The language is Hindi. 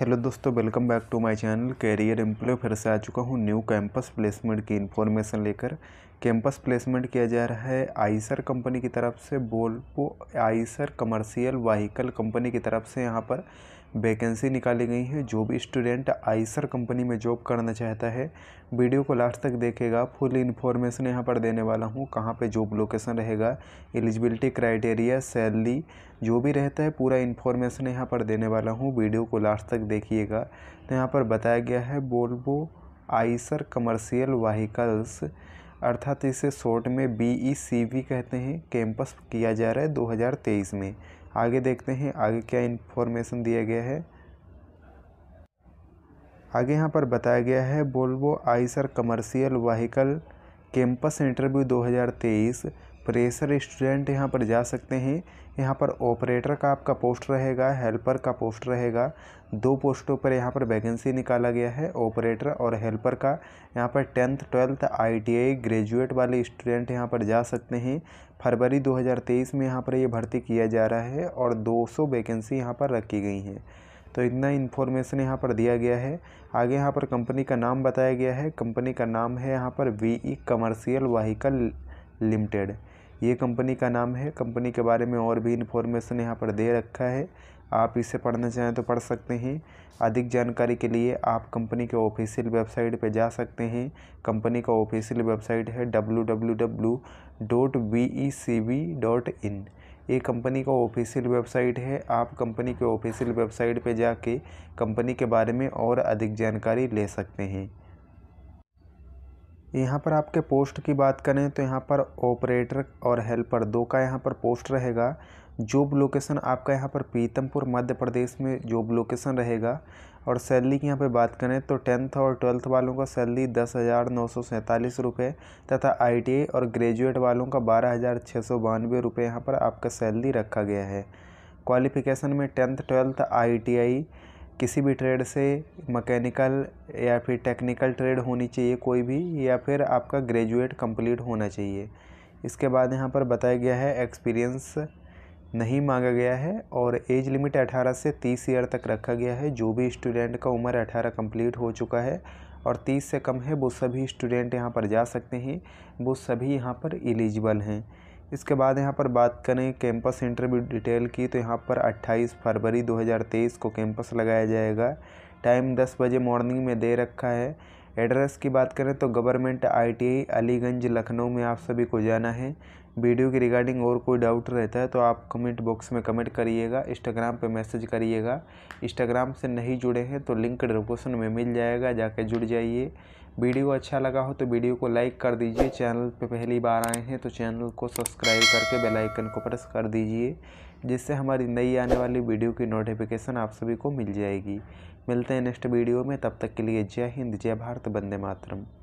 हेलो दोस्तों welcome back to my channel career employ फिर से आ चुका हूँ न्यू कैंपस प्लेसमेंट की इन्फॉर्मेशन लेकर कैंपस प्लेसमेंट किया जा रहा है आईसर कंपनी की तरफ से बोलपो आईसर कमर्शियल वाहीकल कंपनी की तरफ से यहाँ पर वैकेंसी निकाली गई है जो भी स्टूडेंट आइसर कंपनी में जॉब करना चाहता है वीडियो को लास्ट तक देखेगा फुल इन्फॉर्मेशन यहाँ पर देने वाला हूँ कहाँ पे जॉब लोकेशन रहेगा एलिजिबिलिटी क्राइटेरिया सैलरी जो भी रहता है पूरा इन्फॉर्मेशन यहाँ पर देने वाला हूँ वीडियो को लास्ट तक देखिएगा तो यहाँ पर बताया गया है बोल्बो आइसर कमर्शियल वाहिकल्स अर्थात इसे शॉर्ट में बी ई सी वी कहते हैं कैंपस किया जा रहा है दो में आगे देखते हैं आगे क्या इन्फॉर्मेशन दिया गया है आगे यहाँ पर बताया गया है Volvo Eicher commercial vehicle campus interview 2023 fresher student यहाँ पर जा सकते हैं यहाँ पर ऑपरेटर का आपका पोस्ट रहेगा हेल्पर का पोस्ट रहेगा दो पोस्टों पर यहाँ पर वैकेंसी निकाला गया है ऑपरेटर और हेल्पर का यहाँ पर टेंथ ट्वेल्थ आईटीआई ग्रेजुएट वाले स्टूडेंट यहाँ पर जा सकते हैं फरवरी 2023 में यहाँ पर ये यह भर्ती किया जा रहा है और 200 वैकेंसी यहाँ पर रखी गई हैं तो इतना इन्फॉर्मेशन यहाँ पर दिया गया है आगे यहाँ पर कंपनी का नाम बताया गया है कंपनी का नाम है यहाँ पर V E commercial vehicle limited ये कंपनी का नाम है कंपनी के बारे में और भी इन्फॉर्मेशन यहाँ पर दे रखा है आप इसे पढ़ना चाहें तो पढ़ सकते हैं अधिक जानकारी के लिए आप कंपनी के ऑफिशियल वेबसाइट पर जा सकते हैं कंपनी का ऑफिशियल वेबसाइट है W W W dot B E C B dot in ये कंपनी का ऑफिशियल वेबसाइट है आप कंपनी के ऑफिशियल वेबसाइट पर जाके कंपनी के बारे में और अधिक जानकारी ले सकते हैं यहाँ पर आपके पोस्ट की बात करें तो यहाँ पर ऑपरेटर और हेल्पर दो का यहाँ पर पोस्ट रहेगा जॉब लोकेशन आपका यहाँ पर पीतमपुर मध्य प्रदेश में जॉब लोकेशन रहेगा और सैलरी की यहाँ पे बात करें तो टेंथ और ट्वेल्थ वालों का सैलरी दस हज़ार नौ सौ सैंतालीस रुपये तथा आई और ग्रेजुएट वालों का बारह हज़ार छः सौ बानवे रुपये यहाँ पर आपका सैलरी रखा गया है क्वालिफ़िकेशन में टेंथ ट्वेल्थ आई किसी भी ट्रेड से मकैनिकल या फिर टेक्निकल ट्रेड होनी चाहिए कोई भी या फिर आपका ग्रेजुएट कंप्लीट होना चाहिए इसके बाद यहाँ पर बताया गया है एक्सपीरियंस नहीं मांगा गया है और एज लिमिट 18 से 30 ईयर तक रखा गया है जो भी स्टूडेंट का उम्र 18 कंप्लीट हो चुका है और 30 से कम है वो सभी स्टूडेंट यहाँ पर जा सकते हैं वो सभी यहाँ पर एलिजिबल हैं इसके बाद यहाँ पर बात करें कैंपस इंटरव्यू डिटेल की तो यहाँ पर 28 फरवरी 2023 को कैंपस लगाया जाएगा टाइम 10 बजे मॉर्निंग में दे रखा है एड्रेस की बात करें तो गवर्नमेंट आईटीआई अलीगंज लखनऊ में आप सभी को जाना है वीडियो की रिगार्डिंग और कोई डाउट रहता है तो आप कमेंट बॉक्स में कमेंट करिएगा इंस्टाग्राम पे मैसेज करिएगा इंस्टाग्राम से नहीं जुड़े हैं तो लिंक डिस्क्रिप्शन में मिल जाएगा जाके जुड़ जाइए वीडियो अच्छा लगा हो तो वीडियो को लाइक कर दीजिए चैनल पर पहली बार आए हैं तो चैनल को सब्सक्राइब करके बेल आइकन को प्रेस कर दीजिए जिससे हमारी नई आने वाली वीडियो की नोटिफिकेशन आप सभी को मिल जाएगी मिलते हैं नेक्स्ट वीडियो में तब तक के लिए जय हिंद जय भारत वंदे मातरम